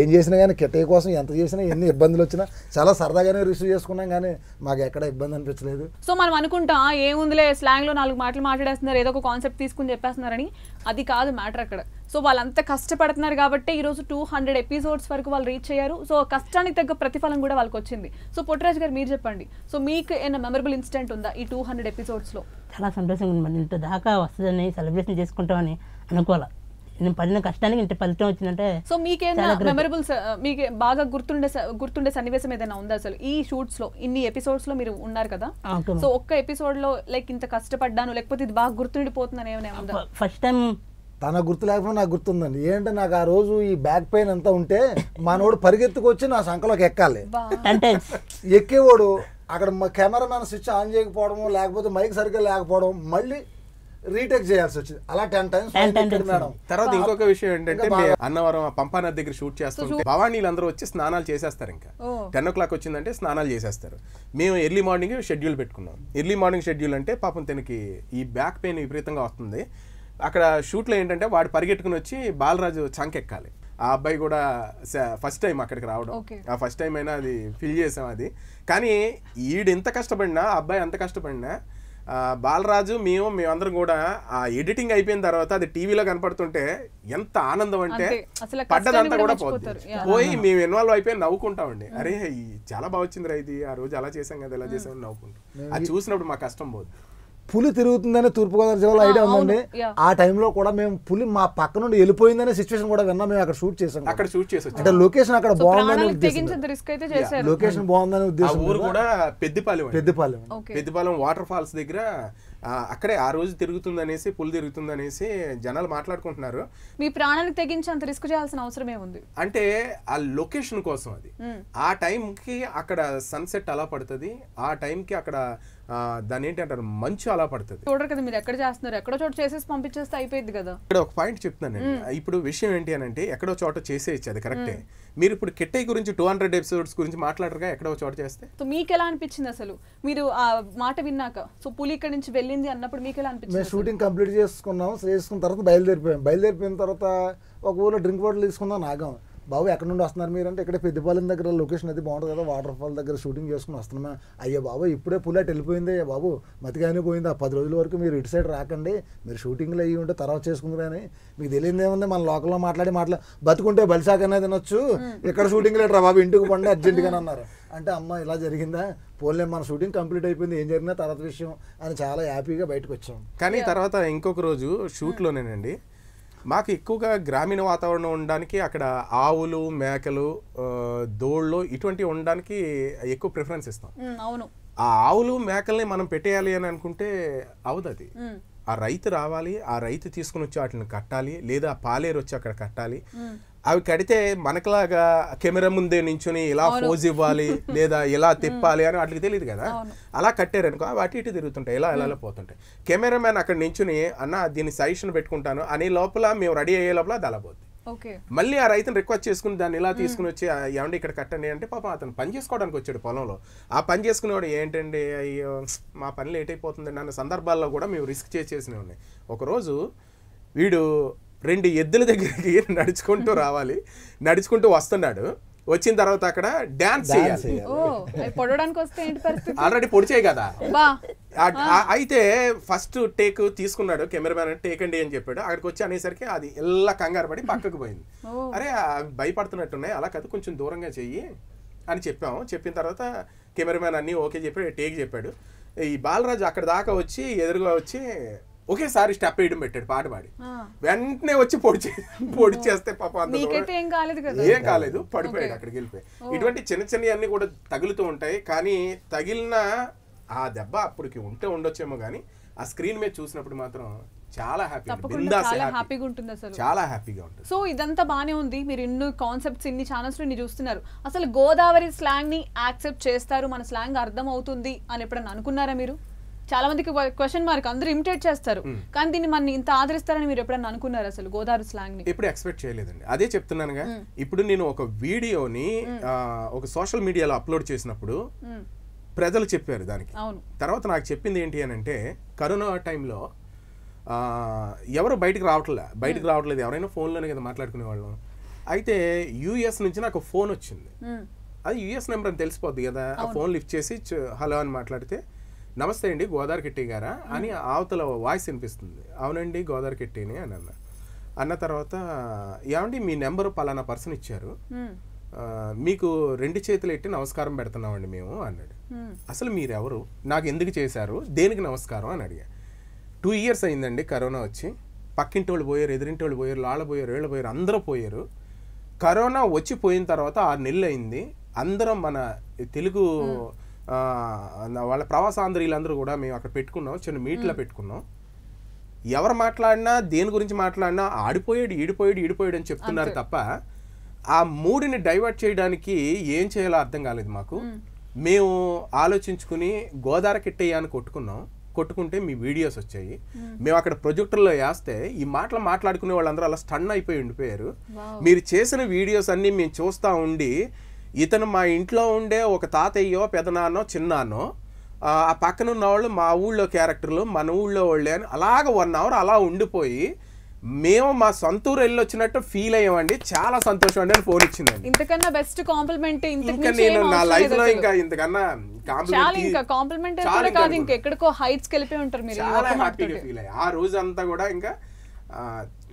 ఏం చేసినా కానీ కిట్టయ్య కోసం ఎంత చేసినా ఎన్ని ఇబ్బందులు వచ్చినా చాలా సరదాగానే రిసీవ్ చేసుకున్నాం కానీ మాకు ఎక్కడ ఇబ్బంది అనిపించలేదు సో మనం అనుకుంటాం ఏముందిలే స్లాంగ్లో నాలుగు మాటలు మాట్లాడేస్తున్నారు ఏదో ఒక కాన్సెప్ట్ తీసుకుని చెప్పేస్తున్నారని అది కాదు మ్యాటర్ అక్కడ సో వాళ్ళంతా కష్టపడుతున్నారు కాబట్టి ఈరోజు టూ హండ్రెడ్ ఎపిసోడ్స్ వరకు వాళ్ళు రీచ్ అయ్యారు సో కష్టానికి తగ్గ ప్రతిఫలం కూడా వాళ్ళకి వచ్చింది సో పుట్టరాజు గారు మీరు చెప్పండి సో మీకు ఏమైనా మెమరబుల్ ఇన్సిడెంట్ ఉందా ఈ టూ హండ్రెడ్ ఎపిసోడ్స్లో చాలా సంతోషంగా ఉంది ఇంత దాకా వస్తుందని సెలబ్రేషన్ చేసుకుంటామని అనుకోవాలి నేను పడిన కష్టానికి ఇంత ఫలితం వచ్చిందంటే సో మీకేమైనా మెమరబుల్ మీకు బాగా గుర్తుండే గుర్తుండే సన్నివేశం ఏదైనా ఉందా అసలు ఈ షూట్స్ లో ఇన్ని ఎపిసోడ్స్ లో మీరు ఉన్నారు కదా సో ఒక్క ఎపిసోడ్ లో లైక్ ఇంత కష్టపడ్డాను లేకపోతే ఇది బాగా గుర్తుండిపోతుందని ఏమైనా ఫస్ట్ టైం తన గుర్తు లేకపోయినా నాకు గుర్తుందండి ఏంటంటే నాకు ఆ రోజు ఈ బ్యాక్ పెయిన్ అంతా ఉంటే మనోడు పరిగెత్తుకొచ్చి నా సంఖలోకి ఎక్కాలి అంటే ఎక్కేవాడు అక్కడ మా మ్యాన్ స్విచ్ ఆన్ చేయకపోవడం లేకపోతే మైక్ సరిగ్గా లేకపోవడం మళ్ళీ రీటేక్ చేయాల్సి వచ్చింది అలా టెన్ టైమ్స్ తర్వాత ఇంకొక విషయం ఏంటంటే అన్నవరం పంపా నది దగ్గర షూట్ చేస్తుంటే భవానీలు అందరూ వచ్చి స్నానాలు చేసేస్తారు ఇంకా టెన్ ఓ క్లాక్ వచ్చిందంటే స్నానాలు చేసేస్తారు మేము ఎర్లీ మార్నింగ్ షెడ్యూల్ పెట్టుకున్నాం ఎర్లీ మార్నింగ్ షెడ్యూల్ అంటే పాపం తనకి ఈ బ్యాక్ పెయిన్ విపరీతంగా వస్తుంది అక్కడ షూట్లో ఏంటంటే వాడు పరిగెట్టుకుని వచ్చి బాలరాజు చంకెక్కాలి ఆ అబ్బాయి కూడా ఫస్ట్ టైం అక్కడికి రావడం ఆ ఫస్ట్ టైం అయినా అది ఫిల్ చేసాం అది కానీ ఈడు ఎంత కష్టపడినా అబ్బాయి ఎంత కష్టపడినా బాలరాజు మేము మేమందరం కూడా ఆ ఎడిటింగ్ అయిపోయిన తర్వాత అది టీవీలో కనపడుతుంటే ఎంత ఆనందం అంటే పడ్డదంతా కూడా పోతుంది పోయి మేము ఇన్వాల్వ్ అయిపోయి నవ్వుకుంటామండి అరే చాలా బాగా వచ్చింది రా ఇది ఆ రోజు అలా చేసాం కదా ఎలా చేసాం నవ్వుకుంటాం అది చూసినప్పుడు మా కష్టం పోదు పులి తిరుగుతుందనే తూర్పుగోదావరి జిల్లాలో ఐడియా ఉందండి ఆ టైంలో కూడా మేము పులి మా పక్క నుండి వెళ్ళిపోయిందనే సిచువేషన్ కూడా విన్నా మేము అక్కడ షూట్ చేసాం అక్కడ షూట్ చేసాం అంటే లొకేషన్ అక్కడ బాగుందని లొకేషన్ బాగుందని ఉద్దేశం ఊరు కూడా పెద్దపాలెం పెద్దపాలెం పెద్దపాలెం వాటర్ ఫాల్స్ దగ్గర అక్కడే ఆ రోజు తిరుగుతుంది అనేసి పులి తిరుగుతుంది అనేసి జనాలు మాట్లాడుకుంటున్నారు మీ ప్రాణానికి తెగించి అంత రిస్క్ చేయాల్సిన అవసరం ఏముంది అంటే ఆ లొకేషన్ కోసం అది ఆ టైంకి అక్కడ సన్సెట్ అలా పడుతుంది ఆ టైంకి అక్కడ దాని ఏంటంటారు మంచు అలా పడుతుంది చూడరు కదా మీరు ఎక్కడ చేస్తున్నారు ఎక్కడో చోట చేసేసి పంపించేస్తే అయిపోయింది కదా ఇక్కడ ఒక పాయింట్ చెప్తున్నాను ఇప్పుడు విషయం ఏంటి అని అంటే ఎక్కడో చోట చేసేయచ్చు అది కరెక్టే మీరు ఇప్పుడు కిట్టై గురించి టూ హండ్రెడ్ ఎపిసోడ్స్ గురించి మాట్లాడరుగా ఎక్కడో చోట చేస్తే సో మీకు ఎలా అనిపించింది అసలు మీరు ఆ మాట విన్నాక సో పులి ఇక్కడ నుంచి వెళ్ళింది అన్నప్పుడు మీకు ఎలా అనిపించింది మేము షూటింగ్ కంప్లీట్ చేసుకున్నాం చేసుకున్న తర్వాత బయలుదేరిపోయాం బయలుదేరిపోయిన తర్వాత ఒక ఊళ్ళో డ్రింక్ బాటిల్ తీసుకుందాం నాగం బాబు ఎక్కడ నుండి వస్తున్నారు మీరు అంటే ఇక్కడ పెద్దపాలెం దగ్గర లొకేషన్ అది బాగుంటుంది కదా వాటర్ ఫాల్ దగ్గర షూటింగ్ చేసుకుని వస్తున్నామా అయ్యో బాబు ఇప్పుడే పుల్లట్ వెళ్ళిపోయింది అయ్యా బాబు మతిగానే పోయింది ఆ పది రోజుల వరకు మీరు ఇటు సైడ్ రాకండి మీరు షూటింగ్లు అయ్యి ఉంటే తర్వాత చేసుకుంది కానీ మీకు తెలియదు ఏముంది మన లోకల్లో మాట్లాడి మాట్లా బతుకుంటే బలిసాకనే తినొచ్చు ఎక్కడ షూటింగ్ లేటరా బాబు ఇంటికి పండి అర్జెంటుగానే అన్నారు అంటే అమ్మ ఇలా జరిగిందా పోలే మన షూటింగ్ కంప్లీట్ అయిపోయింది ఏం జరిగినా తర్వాత విషయం అని చాలా హ్యాపీగా బయటకు వచ్చాం కానీ తర్వాత ఇంకొక రోజు షూట్లోనేనండి మాకు ఎక్కువగా గ్రామీణ వాతావరణం ఉండడానికి అక్కడ ఆవులు మేకలు దోళ్ళు ఇటువంటివి ఉండడానికి ఎక్కువ ప్రిఫరెన్స్ ఇస్తాం అవును ఆ ఆవులు మేకల్ని మనం పెట్టేయాలి అని అనుకుంటే అవదు అది ఆ రైతు రావాలి ఆ రైతు తీసుకుని వచ్చి వాటిని కట్టాలి లేదా పాలేరు వచ్చి అక్కడ కట్టాలి అవి కడితే మనకులాగా కెమెరా ముందే నించుని ఇలా పోజ్ ఇవ్వాలి లేదా ఇలా తిప్పాలి అని వాటికి తెలియదు కదా అలా కట్టారనుకో వాటి ఇటు తిరుగుతుంటాయి ఇలా ఇలా పోతుంటాయి మ్యాన్ అక్కడ నించుని అన్న దీన్ని సజెషన్ పెట్టుకుంటాను అని లోపల మేము రెడీ అయ్యే లోపల దళబోద్ది మళ్ళీ ఆ రైతుని రిక్వెస్ట్ చేసుకుని దాన్ని ఇలా తీసుకుని వచ్చి ఏమండి ఇక్కడ కట్టండి అంటే పాపం అతను పని చేసుకోవడానికి వచ్చాడు పొలంలో ఆ పని చేసుకునేవాడు ఏంటండి అయ్యో మా పని లేట్ అయిపోతుంది అన్న సందర్భాల్లో కూడా మేము రిస్క్ చేసేసినవి ఉన్నాయి ఒకరోజు వీడు రెండు ఎద్దుల దగ్గరికి నడుచుకుంటూ రావాలి నడుచుకుంటూ వస్తున్నాడు వచ్చిన తర్వాత అక్కడ డాన్స్ ఆల్రెడీ పొడిచాయి కదా అయితే ఫస్ట్ టేక్ తీసుకున్నాడు కెమెరామ్యాన్ టేక్ అండి అని చెప్పాడు అక్కడికి వచ్చి అనేసరికి అది ఎల్లా కంగారు పడి పక్కకు పోయింది అరే భయపడుతున్నట్టున్నాయి అలా కదా కొంచెం దూరంగా చెయ్యి అని చెప్పాము చెప్పిన తర్వాత కెమెరామ్యాన్ అన్ని ఓకే చెప్పాడు టేక్ చెప్పాడు ఈ బాలరాజు అక్కడ దాకా వచ్చి ఎదురుగా వచ్చి ఒకేసారి స్టెప్ వేయడం పెట్టాడు పాట పాడి వెంటనే వచ్చి పొడిచే పొడిచేస్తే పాప ఏం కాలేదు పడిపోయాడు అక్కడికి వెళ్ళిపోయి ఇటువంటి చిన్న చిన్నవన్నీ కూడా తగులుతూ ఉంటాయి కానీ తగిలిన ఆ దెబ్బ అప్పటికి ఉంటే ఉండొచ్చేమో కానీ ఆ స్క్రీన్ మీద చూసినప్పుడు మాత్రం చాలా హ్యాపీగా ఉంటుంది అసలు చాలా హ్యాపీగా ఉంటుంది సో ఇదంతా బానే ఉంది మీరు ఎన్నో కాన్సెప్ట్స్ ఇన్ని ఛానల్స్ ఇన్ని చూస్తున్నారు అసలు గోదావరి స్లాంగ్ ని యాక్సెప్ట్ చేస్తారు మన స్లాంగ్ అర్థం అవుతుంది అని ఎప్పుడన్నా అనుకున్నారా మీరు చాలా మందికి క్వశ్చన్ మార్క్ అందరూ ఇమిటేట్ చేస్తారు hmm. కానీ దీన్ని మన ఇంత ఆదరిస్తారని మీరు ఎప్పుడన్నా అనుకున్నారు అసలు గోదావరి స్లాంగ్ ని ఎప్పుడు ఎక్స్పెక్ట్ చేయలేదండి అదే చెప్తున్నానుగా hmm. ఇప్పుడు నేను ఒక వీడియోని hmm. ఒక సోషల్ మీడియాలో అప్లోడ్ చేసినప్పుడు ప్రజలు చెప్పారు దానికి అవును తర్వాత నాకు చెప్పింది ఏంటి అని అంటే కరోనా టైంలో ఎవరు బయటకు రావట్లే బయటకు రావట్లేదు ఎవరైనా ఫోన్లోనే కదా మాట్లాడుకునే వాళ్ళం అయితే యూఎస్ నుంచి నాకు ఫోన్ వచ్చింది అది యూఎస్ నెంబర్ అని తెలిసిపోద్ది కదా ఆ ఫోన్ లిఫ్ట్ చేసి హలో అని మాట్లాడితే నమస్తే అండి గోదావరి కిట్టి గారా అని అవతల వాయిస్ వినిపిస్తుంది అవునండి గోదావరి కిట్టిని అని అన్న అన్న తర్వాత ఏమండి మీ నెంబర్ పలానా పర్సన్ ఇచ్చారు మీకు రెండు చేతులు ఎట్టి నమస్కారం పెడుతున్నామండి మేము అన్నాడు అసలు మీరెవరు నాకు ఎందుకు చేశారు దేనికి నమస్కారం అని అడిగా టూ ఇయర్స్ అయిందండి కరోనా వచ్చి పక్కింటి వాళ్ళు పోయారు ఎదిరింటి వాళ్ళు పోయారు లాళ్ళ పోయారు ఏళ్ళ పోయారు అందరూ పోయారు కరోనా వచ్చి పోయిన తర్వాత ఆరు నెలలు అయింది అందరం మన తెలుగు వాళ్ళ ప్రవాసాంధ్రీలందరూ కూడా మేము అక్కడ పెట్టుకున్నాం చిన్న మీట్లో పెట్టుకున్నాం ఎవరు మాట్లాడినా దేని గురించి మాట్లాడినా ఆడిపోయాడు ఈడిపోయాడు ఈడిపోయాడు అని చెప్తున్నారు తప్ప ఆ మూడిని డైవర్ట్ చేయడానికి ఏం చేయాలో అర్థం కాలేదు మాకు మేము ఆలోచించుకుని గోదార అని కొట్టుకున్నాం కొట్టుకుంటే మీ వీడియోస్ వచ్చాయి మేము అక్కడ ప్రొజెక్టర్లో వేస్తే ఈ మాటలు మాట్లాడుకునే వాళ్ళందరూ అలా స్టన్ అయిపోయి ఉండిపోయారు మీరు చేసిన వీడియోస్ అన్నీ మేము చూస్తూ ఉండి ఇతను మా ఇంట్లో ఉండే ఒక తాతయ్యో పెదనానో చిన్నానో ఆ పక్కన ఉన్న వాళ్ళు మా ఊళ్ళో క్యారెక్టర్లు మన ఊళ్ళో వాళ్ళే అని అలాగ వన్ అవర్ అలా ఉండిపోయి మేము మా సొంతూరు వెళ్ళి వచ్చినట్టు ఫీల్ అయ్యామండి చాలా సంతోషం అండి అని ఫోన్ ఇచ్చిందండి ఇంతకన్నా బెస్ట్ కాంప్లిమెంట్ ఇంకా నేను నా లైఫ్ లో ఇంకా ఇంతకన్నా కాంప్లిమెంట్ ఇంకా కాంప్లిమెంట్ కాదు హైట్స్ కలిపి ఉంటారు మీరు చాలా ఫీల్ ఆ రోజు అంతా కూడా ఇంకా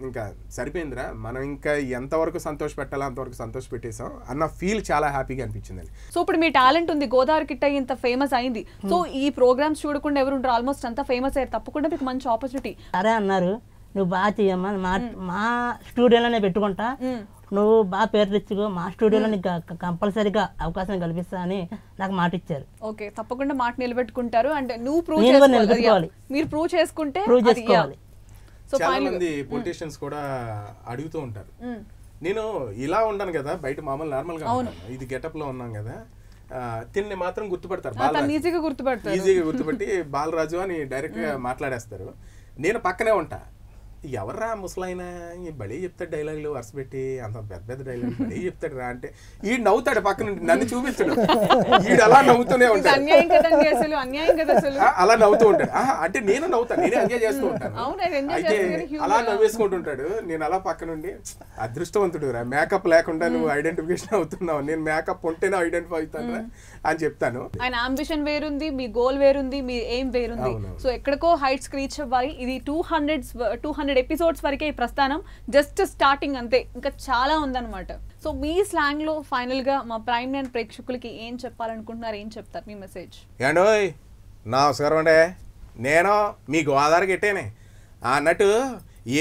ఇంకా సరిపోయిందిరా మనం ఇంకా ఎంతవరకు సంతోష పెట్టాలో అంతవరకు సంతోష పెట్టేసాం అన్న ఫీల్ చాలా హ్యాపీగా అనిపించిందండి సో ఇప్పుడు మీ టాలెంట్ ఉంది గోదావరి కిట్ట ఇంత ఫేమస్ అయింది సో hmm. ఈ ప్రోగ్రామ్స్ చూడకుండా ఎవరు ఉంటారు ఆల్మోస్ట్ అంత ఫేమస్ అయ్యారు తప్పకుండా మీకు మంచి ఆపర్చునిటీ అరే అన్నారు నువ్వు బాగా చేయమ్మా మా hmm. మా స్టూడియోలోనే పెట్టుకుంటా hmm. నువ్వు బాగా పేరు తెచ్చుకో మా స్టూడియోలో నీకు కంపల్సరీగా అవకాశం కల్పిస్తా అని నాకు మాట ఇచ్చారు ఓకే తప్పకుండా మాట నిలబెట్టుకుంటారు అంటే నువ్వు ప్రూవ్ చేసుకోవాలి మీరు ప్రూవ్ చేసుకుంటే ప్రూవ్ చేసుకోవాలి చాలా మంది పొలిటీషియన్స్ కూడా అడుగుతూ ఉంటారు నేను ఇలా ఉంటాను కదా బయట మామూలు నార్మల్ గా ఇది గెటప్ లో ఉన్నాం కదా తిన్ని మాత్రం గుర్తుపడతారు ఈజీగా గుర్తుపడతారు ఈజీగా గుర్తుపట్టి బాలరాజు అని డైరెక్ట్ గా మాట్లాడేస్తారు నేను పక్కనే ఉంటా ఎవర్రా ముసలైన ఈ బడి చెప్తాడు డైలాగులు వరుస పెట్టి అంత పెద్ద పెద్ద డైలాగ్ బడి చెప్తాడు రా అంటే ఈ నవ్వుతాడు పక్కన నన్ను చూపిస్తాడు ఈడు అలా నవ్వుతూనే ఉంటాడు అలా నవ్వుతూ ఉంటాడు అంటే నేను నవ్వుతాను నేనే ఎంజాయ్ చేస్తూ ఉంటాను అయితే అలా నవ్వేసుకుంటుంటాడు నేను అలా పక్క నుండి అదృష్టవంతుడు రా మేకప్ లేకుండా నువ్వు ఐడెంటిఫికేషన్ hmm. అవుతున్నావు నేను మేకప్ ఉంటేనే ఐడెంటిఫై అవుతాను రా hmm. అని చెప్తాను ఆయన అంబిషన్ వేరుంది మీ గోల్ వేరుంది మీ ఏం వేరుంది సో ఎక్కడికో హైట్స్ రీచ్ అవ్వాలి ఇది two hundred two hundred episodes వరకే ఈ ప్రస్థానం జస్ట్ స్టార్టింగ్ అంతే ఇంకా చాలా ఉందన్నమాట సో మీ స్లాంగ్ లో ఫైనల్ గా మా ప్రైమ్ నైన్ ప్రేక్షకులకి ఏం చెప్పాలనుకుంటున్నారు ఏం చెప్తారు మీ మెసేజ్ ఏండోయ్ నమస్కారం అండి నేను మీ గోదావరి గిట్టేనే అన్నట్టు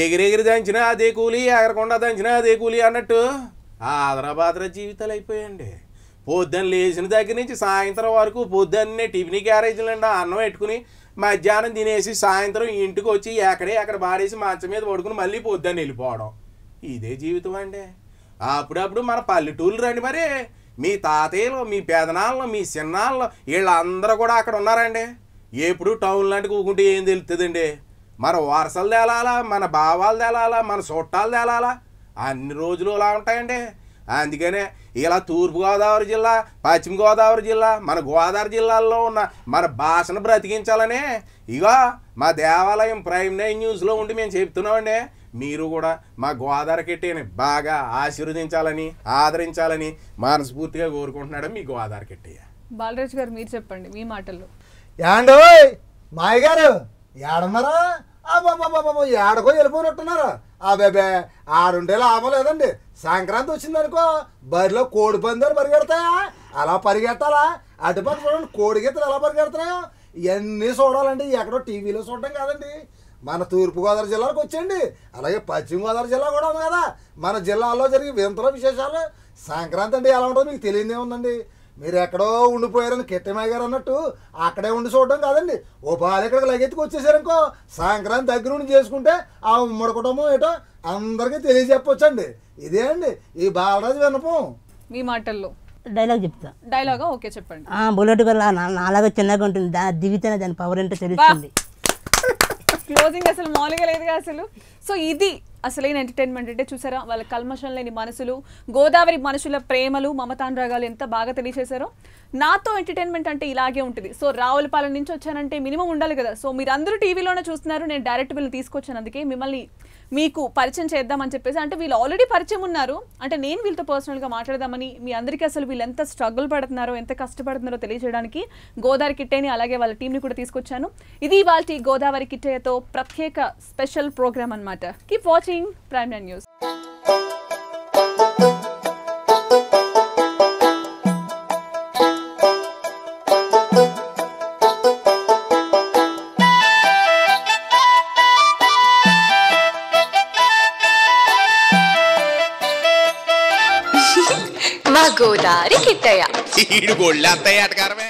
ఎగిరెగిరి దంచినా అదే కూలి ఎగరకుండా దంచినా అదే కూలి అన్నట్టు ఆదరాబాద్ర జీవితాలు అయిపోయాయండి పొద్దున్న లేచిన దగ్గర నుంచి సాయంత్రం వరకు పొద్దున్నే టిఫిన్ క్యారేజీలండి అన్నం పెట్టుకుని మధ్యాహ్నం తినేసి సాయంత్రం ఇంటికి వచ్చి ఎక్కడే అక్కడ బారేసి మంచం మీద పడుకుని మళ్ళీ పొద్దున్న వెళ్ళిపోవడం ఇదే జీవితం అండి అప్పుడప్పుడు మన పల్లెటూళ్ళు రండి మరి మీ తాతయ్యలు మీ పెదనాళ్ళు మీ చిన్నాళ్ళు వీళ్ళందరూ కూడా అక్కడ ఉన్నారండి ఎప్పుడు టౌన్ లాంటి కూకుంటే ఏం తెలుస్తుందండి మన వారసలు తేలాలా మన భావాలు తేలాలా మన చుట్టాలు తేలాలా అన్ని రోజులు అలా ఉంటాయండి అందుకనే ఇలా తూర్పుగోదావరి జిల్లా పశ్చిమ గోదావరి జిల్లా మన గోదావరి జిల్లాల్లో ఉన్న మన భాషను బ్రతికించాలనే ఇగో మా దేవాలయం ప్రైమ్ నైన్ న్యూస్లో ఉండి మేము చెప్తున్నామండి మీరు కూడా మా గోదావరి కెట్టేని బాగా ఆశీర్వదించాలని ఆదరించాలని మనస్ఫూర్తిగా కోరుకుంటున్నాడు మీ గోదావరి కెట్టయ్య బాలరాజు గారు మీరు చెప్పండి మీ మాటల్లో యాండో మాయగారు ఏడన్నారా ఏడకో వెళ్ళిపోనట్టున్నారా అబ్బాబే ఆడుంటే లాభం లేదండి సంక్రాంతి వచ్చిందనుకో బరిలో కోడి పందాలు పరిగెడతాయా అలా పరిగెట్టాలా అటుపక్క చూడండి కోడి గీతలు ఎలా పరిగెడతాయో ఇవన్నీ చూడాలండి ఎక్కడో టీవీలో చూడడం కాదండి మన తూర్పుగోదావరి జిల్లాలకు వచ్చేయండి అలాగే పశ్చిమ గోదావరి జిల్లా కూడా ఉంది కదా మన జిల్లాలో జరిగే వింతల విశేషాలు సంక్రాంతి అంటే ఎలా ఉంటుందో మీకు తెలియదే ఉందండి మీరు ఎక్కడో ఉండిపోయారని కిట్టమయ్య గారు అన్నట్టు అక్కడే ఉండి చూడడం కాదండి ఓ బాధ ఇక్కడికి లగెత్తికి వచ్చేసారనుకో సాయంకాలం దగ్గర ఉండి చేసుకుంటే ఆ ఉమ్మడి కుటుంబం ఏటో అందరికీ తెలియజెప్పొచ్చండి ఇదే అండి ఈ బాలరాజు వినపం మీ మాటల్లో డైలాగ్ చెప్తా డైలాగా ఓకే చెప్పండి ఆ బుల్లెట్ గల్ల నాలాగా చిన్నగా ఉంటుంది దా దిగితేనే దాని పవర్ ఏంటో తెలుస్తుంది క్లోజింగ్ అసలు మామూలుగా లేదుగా అసలు సో ఇది అసలైన ఎంటర్టైన్మెంట్ అంటే చూసారా వాళ్ళ కల్మషం లేని మనసులు గోదావరి మనుషుల ప్రేమలు మమతానురాగాలు ఎంత బాగా తెలియజేశారో నాతో ఎంటర్టైన్మెంట్ అంటే ఇలాగే ఉంటుంది సో రావులపాలెం నుంచి వచ్చానంటే మినిమం ఉండాలి కదా సో మీరందరూ టీవీలోనే చూస్తున్నారు నేను డైరెక్ట్ వీళ్ళని తీసుకొచ్చాను అందుకే మిమ్మల్ని మీకు పరిచయం చేద్దామని చెప్పేసి అంటే వీళ్ళు ఆల్రెడీ పరిచయం ఉన్నారు అంటే నేను వీళ్ళతో పర్సనల్గా మాట్లాడదామని మీ అందరికీ అసలు వీళ్ళు ఎంత స్ట్రగుల్ పడుతున్నారో ఎంత కష్టపడుతున్నారో తెలియజేయడానికి గోదావరి కిట్టేని అలాగే వాళ్ళ టీంని కూడా తీసుకొచ్చాను ఇది వాళ్ళ గోదావరి కిట్టయ్యతో ప్రత్యేక స్పెషల్ ప్రోగ్రామ్ అనమాట keep watching watching Prime 9 News. మా గోదారి కిట్టయ్య ఈడు గొళ్ళ అత్తయ్య అటకారమే